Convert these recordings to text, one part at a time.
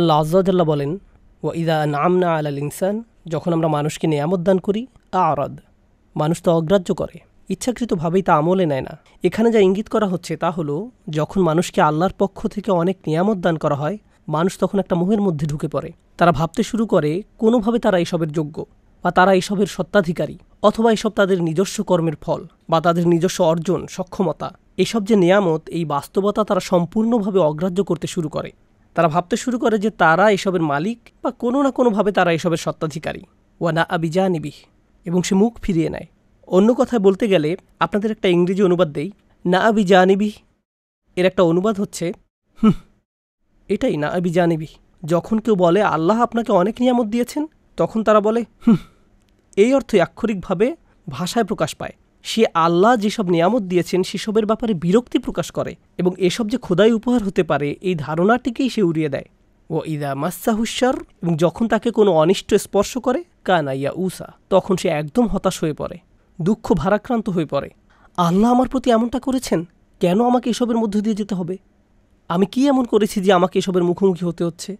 আল্লাহ আজ্লাহ বলেন ও ইদা নামনা আল ইনসান যখন আমরা মানুষকে নিয়ামত দান করি আরদ মানুষ তা অগ্রাহ্য করে ইচ্ছাকৃতভাবেই তা আমলে নেয় না এখানে যা ইঙ্গিত করা হচ্ছে তা হলো যখন মানুষকে আল্লাহর পক্ষ থেকে অনেক নিয়ামত দান করা হয় মানুষ তখন একটা মোহের মধ্যে ঢুকে পড়ে তারা ভাবতে শুরু করে কোনোভাবে তারা এসবের যোগ্য বা তারা এসবের সত্ত্বাধিকারী অথবা এসব তাদের নিজস্ব কর্মের ফল বা তাদের নিজস্ব অর্জন সক্ষমতা এসব যে নিয়ামত এই বাস্তবতা তারা সম্পূর্ণভাবে অগ্রাহ্য করতে শুরু করে তারা ভাবতে শুরু করে যে তারা এসবের মালিক বা কোনো না কোনোভাবে তারা এসবের সত্ত্বাধিকারী ওয়ানা যা নিবি এবং সে মুখ ফিরিয়ে নেয় অন্য কথায় বলতে গেলে আপনাদের একটা ইংরেজি অনুবাদ দেই না আবি জানিবি এর একটা অনুবাদ হচ্ছে হুম এটাই না আবি জানিবি যখন কেউ বলে আল্লাহ আপনাকে অনেক নিয়ামত দিয়েছেন তখন তারা বলে হুম এই অর্থই আক্ষরিকভাবে ভাষায় প্রকাশ পায় সে আল্লাহ যেসব নিয়ামত দিয়েছেন সেসবের ব্যাপারে বিরক্তি প্রকাশ করে এবং এসব যে খোদাই উপহার হতে পারে এই ধারণাটিকেই সে উড়িয়ে দেয় ও ইদা মাসাহুসার এবং যখন তাকে কোনো অনিষ্ট স্পর্শ করে কানাইয়া উসা তখন সে একদম হতাশ হয়ে পড়ে দুঃখ ভারাক্রান্ত হয়ে পড়ে আল্লাহ আমার প্রতি এমনটা করেছেন কেন আমাকে এসবের মধ্য দিয়ে যেতে হবে আমি কি এমন করেছি যে আমাকে এসবের মুখোমুখি হতে হচ্ছে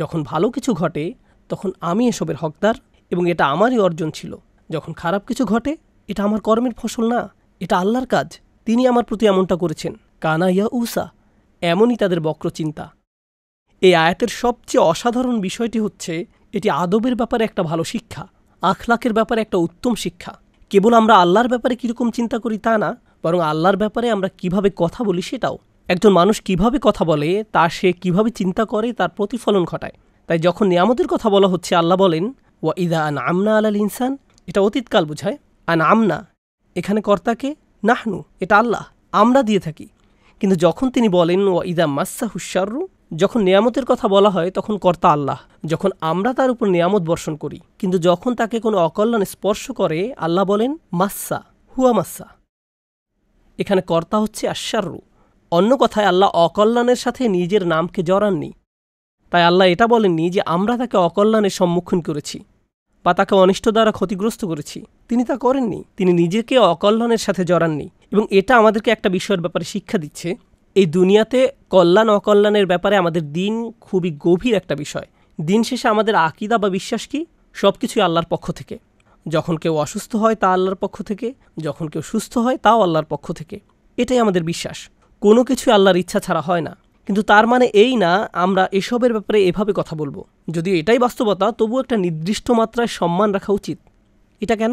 যখন ভালো কিছু ঘটে তখন আমি এসবের হকদার এবং এটা আমারই অর্জন ছিল যখন খারাপ কিছু ঘটে এটা আমার কর্মের ফসল না এটা আল্লাহর কাজ তিনি আমার প্রতি এমনটা করেছেন কানা ইয়া উসা এমনই তাদের বক্র চিন্তা এই আয়াতের সবচেয়ে অসাধারণ বিষয়টি হচ্ছে এটি আদবের ব্যাপারে একটা ভালো শিক্ষা আখলাকের ব্যাপারে একটা উত্তম শিক্ষা কেবল আমরা আল্লাহর ব্যাপারে কীরকম চিন্তা করি তা না বরং আল্লাহর ব্যাপারে আমরা কিভাবে কথা বলি সেটাও একজন মানুষ কিভাবে কথা বলে তা সে কিভাবে চিন্তা করে তার প্রতিফলন ঘটায় তাই যখন নিয়ামতের কথা বলা হচ্ছে আল্লাহ বলেন ওয়া ইদা আন আমনা আলাল ইনসান এটা অতীতকাল বোঝায় আন আমনা এখানে কর্তাকে নাহনু এটা আল্লাহ আমরা দিয়ে থাকি কিন্তু যখন তিনি বলেন ও ইদা মাসা হুশারু যখন নিয়ামতের কথা বলা হয় তখন কর্তা আল্লাহ যখন আমরা তার উপর নিয়ামত বর্ষণ করি কিন্তু যখন তাকে কোনো অকল্যাণ স্পর্শ করে আল্লাহ বলেন মাসা হুয়া মাসা এখানে কর্তা হচ্ছে আশ্বারু অন্য কথায় আল্লাহ অকল্যাণের সাথে নিজের নামকে জড়াননি তাই আল্লাহ এটা বলেননি যে আমরা তাকে অকল্যাণের সম্মুখীন করেছি বা তাকে অনিষ্ট দ্বারা ক্ষতিগ্রস্ত করেছি তিনি তা করেননি তিনি নিজেকে অকল্যাণের সাথে জড়াননি এবং এটা আমাদেরকে একটা বিষয়ের ব্যাপারে শিক্ষা দিচ্ছে এই দুনিয়াতে কল্যাণ অকল্যাণের ব্যাপারে আমাদের দিন খুবই গভীর একটা বিষয় দিন শেষে আমাদের আকিদা বা বিশ্বাস কি সব কিছুই আল্লাহর পক্ষ থেকে যখন কেউ অসুস্থ হয় তা আল্লাহর পক্ষ থেকে যখন কেউ সুস্থ হয় তাও আল্লাহর পক্ষ থেকে এটাই আমাদের বিশ্বাস কোনো কিছু আল্লাহর ইচ্ছা ছাড়া হয় না কিন্তু তার মানে এই না আমরা এসবের ব্যাপারে এভাবে কথা বলবো যদি এটাই বাস্তবতা তবু একটা নির্দিষ্ট মাত্রায় সম্মান রাখা উচিত এটা কেন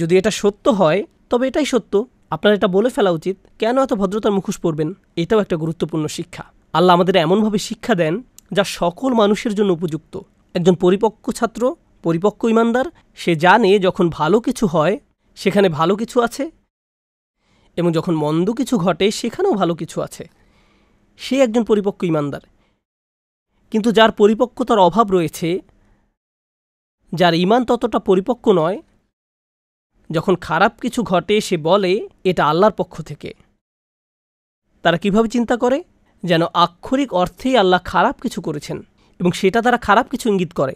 যদি এটা সত্য হয় তবে এটাই সত্য আপনার এটা বলে ফেলা উচিত কেন এত ভদ্রতার মুখোশ পড়বেন এটাও একটা গুরুত্বপূর্ণ শিক্ষা আল্লাহ আমাদের এমনভাবে শিক্ষা দেন যা সকল মানুষের জন্য উপযুক্ত একজন পরিপক্ক ছাত্র পরিপক্ক ইমানদার সে জানে যখন ভালো কিছু হয় সেখানে ভালো কিছু আছে এবং যখন মন্দ কিছু ঘটে সেখানেও ভালো কিছু আছে সে একজন পরিপক্ক ইমানদার কিন্তু যার পরিপক্কতার অভাব রয়েছে যার ইমান ততটা পরিপক্ক নয় যখন খারাপ কিছু ঘটে সে বলে এটা আল্লাহর পক্ষ থেকে তারা কিভাবে চিন্তা করে যেন আক্ষরিক অর্থেই আল্লাহ খারাপ কিছু করেছেন এবং সেটা তারা খারাপ কিছু ইঙ্গিত করে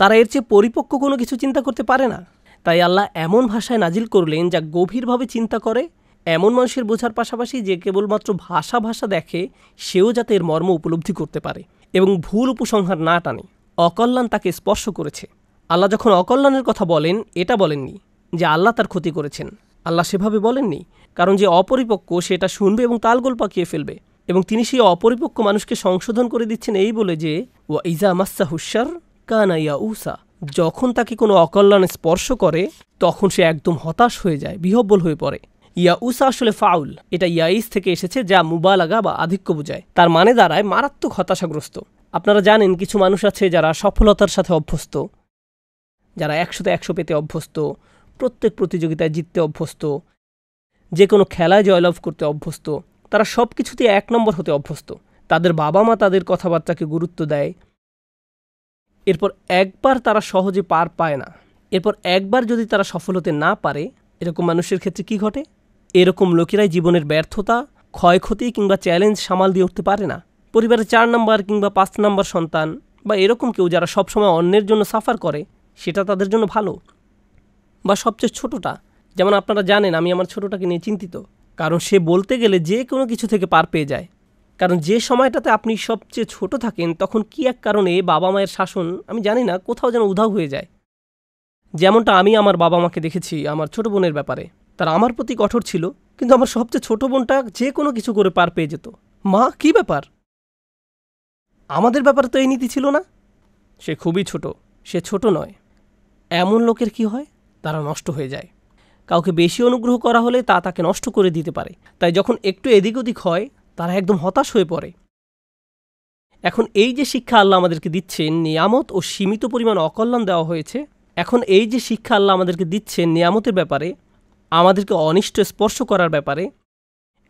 তারা এর চেয়ে পরিপক্ক কোনো কিছু চিন্তা করতে পারে না তাই আল্লাহ এমন ভাষায় নাজিল করলেন যা গভীরভাবে চিন্তা করে এমন মানুষের বোঝার পাশাপাশি যে কেবলমাত্র ভাষা ভাষা দেখে সেও যাতে এর মর্ম উপলব্ধি করতে পারে এবং ভুল উপসংহার না টানে অকল্যাণ তাকে স্পর্শ করেছে আল্লাহ যখন অকল্যাণের কথা বলেন এটা বলেননি যে আল্লাহ তার ক্ষতি করেছেন আল্লাহ সেভাবে বলেননি কারণ যে অপরিপক্ক সেটা শুনবে এবং তালগোল পাকিয়ে ফেলবে এবং তিনি সেই অপরিপক্ক মানুষকে সংশোধন করে দিচ্ছেন এই বলে যে ও ইজা মাসা হুসার কানাইয়া উসা যখন তাকে কোনো অকল্যাণ স্পর্শ করে তখন সে একদম হতাশ হয়ে যায় বিহব্বল হয়ে পড়ে ইয়াউসা আসলে ফাউল এটা ইয়াইস থেকে এসেছে যা মুবালাগা বা আধিক্য বোঝায় তার মানে দাঁড়ায় মারাত্মক হতাশাগ্রস্ত আপনারা জানেন কিছু মানুষ আছে যারা সফলতার সাথে অভ্যস্ত যারা একশোতে একশো পেতে অভ্যস্ত প্রত্যেক প্রতিযোগিতায় জিততে অভ্যস্ত যে কোনো খেলায় জয়লাভ করতে অভ্যস্ত তারা সব কিছুতে এক নম্বর হতে অভ্যস্ত তাদের বাবা মা তাদের কথাবার্তাকে গুরুত্ব দেয় এরপর একবার তারা সহজে পার পায় না এরপর একবার যদি তারা সফল হতে না পারে এরকম মানুষের ক্ষেত্রে কি ঘটে এরকম লোকেরাই জীবনের ব্যর্থতা ক্ষয়ক্ষতি কিংবা চ্যালেঞ্জ সামাল দিয়ে উঠতে পারে না পরিবারের চার নাম্বার কিংবা পাঁচ নাম্বার সন্তান বা এরকম কেউ যারা সবসময় অন্যের জন্য সাফার করে সেটা তাদের জন্য ভালো বা সবচেয়ে ছোটোটা যেমন আপনারা জানেন আমি আমার ছোটোটাকে নিয়ে চিন্তিত কারণ সে বলতে গেলে যে কোনো কিছু থেকে পার পেয়ে যায় কারণ যে সময়টাতে আপনি সবচেয়ে ছোট থাকেন তখন কি এক কারণে বাবা মায়ের শাসন আমি জানি না কোথাও যেন উধাও হয়ে যায় যেমনটা আমি আমার বাবা মাকে দেখেছি আমার ছোট বোনের ব্যাপারে তারা আমার প্রতি কঠোর ছিল কিন্তু আমার সবচেয়ে ছোট বোনটা যে কোনো কিছু করে পার পেয়ে যেত মা কি ব্যাপার আমাদের ব্যাপারে তো এই নীতি ছিল না সে খুবই ছোট সে ছোট নয় এমন লোকের কি হয় তারা নষ্ট হয়ে যায় কাউকে বেশি অনুগ্রহ করা হলে তা তাকে নষ্ট করে দিতে পারে তাই যখন একটু এদিক ওদিক হয় তারা একদম হতাশ হয়ে পড়ে এখন এই যে শিক্ষা আল্লাহ আমাদেরকে দিচ্ছেন নিয়ামত ও সীমিত পরিমাণ অকল্যাণ দেওয়া হয়েছে এখন এই যে শিক্ষা আল্লাহ আমাদেরকে দিচ্ছেন নিয়ামতের ব্যাপারে আমাদেরকে অনিষ্ট স্পর্শ করার ব্যাপারে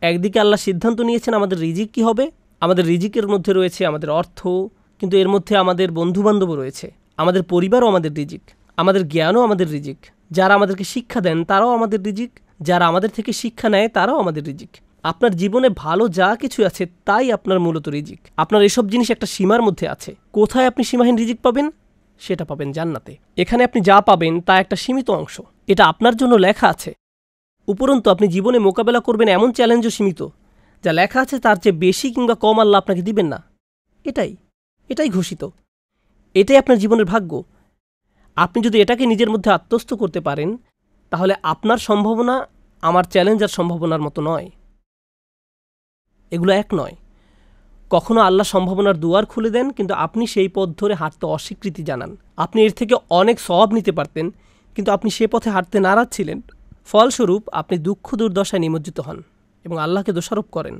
একদিকে আল্লাহ সিদ্ধান্ত নিয়েছেন আমাদের রিজিক কী হবে আমাদের রিজিকের মধ্যে রয়েছে আমাদের অর্থ কিন্তু এর মধ্যে আমাদের বন্ধুবান্ধবও রয়েছে আমাদের পরিবারও আমাদের রিজিক আমাদের জ্ঞানও আমাদের রিজিক যারা আমাদেরকে শিক্ষা দেন তারাও আমাদের রিজিক যারা আমাদের থেকে শিক্ষা নেয় তারাও আমাদের রিজিক আপনার জীবনে ভালো যা কিছু আছে তাই আপনার মূলত রিজিক আপনার এসব জিনিস একটা সীমার মধ্যে আছে কোথায় আপনি সীমাহীন রিজিক পাবেন সেটা পাবেন জান্নাতে এখানে আপনি যা পাবেন তা একটা সীমিত অংশ এটা আপনার জন্য লেখা আছে উপরন্তু আপনি জীবনে মোকাবেলা করবেন এমন চ্যালেঞ্জও সীমিত যা লেখা আছে তার চেয়ে বেশি কিংবা কম আল্লাহ আপনাকে দিবেন না এটাই এটাই ঘোষিত এটাই আপনার জীবনের ভাগ্য আপনি যদি এটাকে নিজের মধ্যে আত্মস্থ করতে পারেন তাহলে আপনার সম্ভাবনা আমার চ্যালেঞ্জ আর সম্ভাবনার মতো নয় এগুলো এক নয় কখনো আল্লাহ সম্ভাবনার দুয়ার খুলে দেন কিন্তু আপনি সেই পথ ধরে হাঁটতে অস্বীকৃতি জানান আপনি এর থেকে অনেক সব নিতে পারতেন কিন্তু আপনি সে পথে হাঁটতে নারাজ ছিলেন ফলস্বরূপ আপনি দুঃখ দুর্দশায় নিমজ্জিত হন এবং আল্লাহকে দোষারোপ করেন